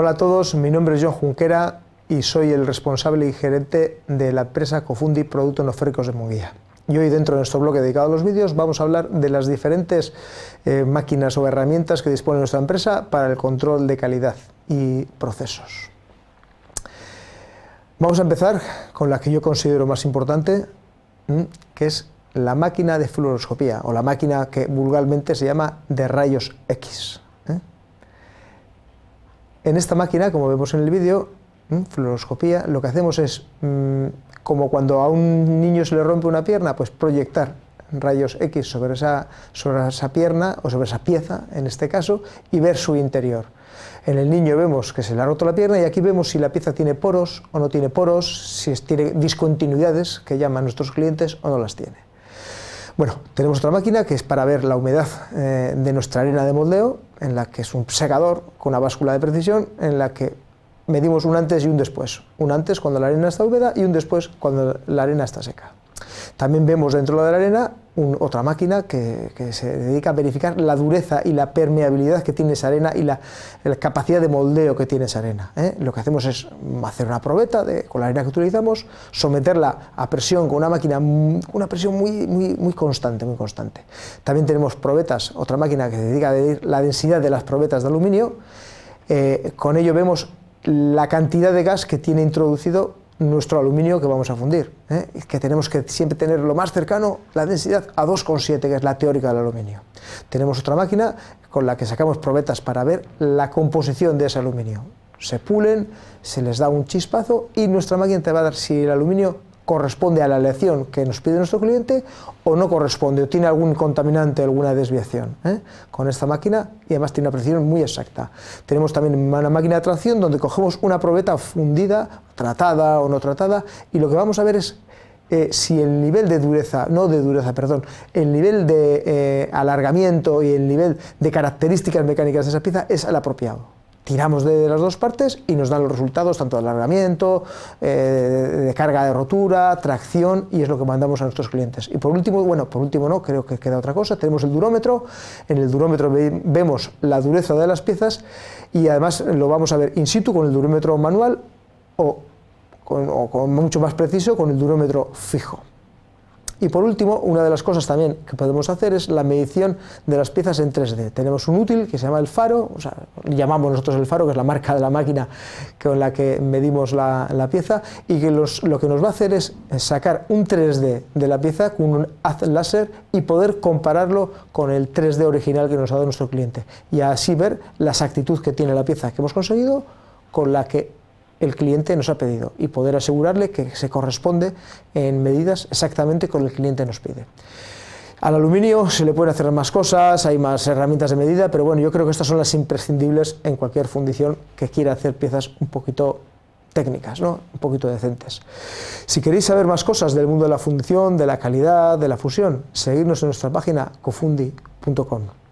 Hola a todos, mi nombre es John Junquera y soy el responsable y gerente de la empresa Cofundi Productos Noféricos de Munguía. Y hoy dentro de nuestro bloque dedicado a los vídeos vamos a hablar de las diferentes eh, máquinas o herramientas que dispone nuestra empresa para el control de calidad y procesos. Vamos a empezar con la que yo considero más importante, que es la máquina de fluoroscopía o la máquina que vulgarmente se llama de rayos X. En esta máquina, como vemos en el vídeo, mm, fluoroscopía, lo que hacemos es, mm, como cuando a un niño se le rompe una pierna, pues proyectar rayos X sobre esa, sobre esa pierna o sobre esa pieza, en este caso, y ver su interior. En el niño vemos que se le ha roto la pierna y aquí vemos si la pieza tiene poros o no tiene poros, si tiene discontinuidades, que llaman nuestros clientes, o no las tiene. Bueno, tenemos otra máquina que es para ver la humedad eh, de nuestra arena de moldeo, en la que es un secador con una báscula de precisión, en la que medimos un antes y un después. Un antes cuando la arena está húmeda y un después cuando la arena está seca. También vemos dentro de la arena otra máquina que, se dedica a verificar la dureza y la permeabilidad que tiene esa arena y la, capacidad de moldeo que tiene esa arena. ¿eh? Lo que hacemos es hacer una probeta con la arena que utilizamos, someterla a presión con una máquina, mm, una presión muy, muy, constante, muy constante. También tenemos probetas, otra máquina que se dedica a medir la densidad de las probetas de aluminio. Eh, con ello vemos la cantidad de gas que tiene introducido nuestro aluminio que vamos a fundir, ¿eh? que tenemos que siempre tener lo más cercano la densidad a 2,7, que es la teórica del aluminio. Tenemos otra máquina con la que sacamos probetas para ver la composición de ese aluminio. Se pulen, se les da un chispazo y nuestra máquina te va a dar si el aluminio corresponde a la aleación que nos pide nuestro cliente o no corresponde, o tiene algún contaminante, alguna desviación. ¿eh? Con esta máquina, y además tiene una precisión muy exacta. Tenemos también una máquina de tracción donde cogemos una probeta fundida, tratada o no tratada, y lo que vamos a ver es eh, si el nivel de dureza, no de dureza, perdón, el nivel de eh, alargamiento y el nivel de características mecánicas de esa pieza es el apropiado tiramos de las dos partes y nos dan los resultados tanto de alargamiento, eh, de carga de rotura, tracción y es lo que mandamos a nuestros clientes. Y por último, bueno, por último no, creo que queda otra cosa, tenemos el durómetro, en el durómetro vemos la dureza de las piezas y además lo vamos a ver in situ con el durómetro manual o o con mucho más preciso con el durómetro fijo. Y por último, una de las cosas también que podemos hacer es la medición de las piezas en 3D. Tenemos un útil que se llama el faro, o llamamos nosotros el faro, que es la marca de la máquina con la que medimos la, pieza, y que lo que nos va a hacer es sacar un 3D de la pieza con un haz láser y poder compararlo con el 3D original que nos ha dado nuestro cliente. Y así ver la exactitud que tiene la pieza que hemos conseguido con la que el cliente nos ha pedido y poder asegurarle que se corresponde en medidas exactamente con lo que el cliente nos pide. Al aluminio se le pueden hacer más cosas, hay más herramientas de medida, pero bueno, yo creo que estas son las imprescindibles en cualquier fundición que quiera hacer piezas un poquito técnicas, ¿no? un poquito decentes. Si queréis saber más cosas del mundo de la fundición, de la calidad, de la fusión, seguidnos en nuestra página cofundi.com.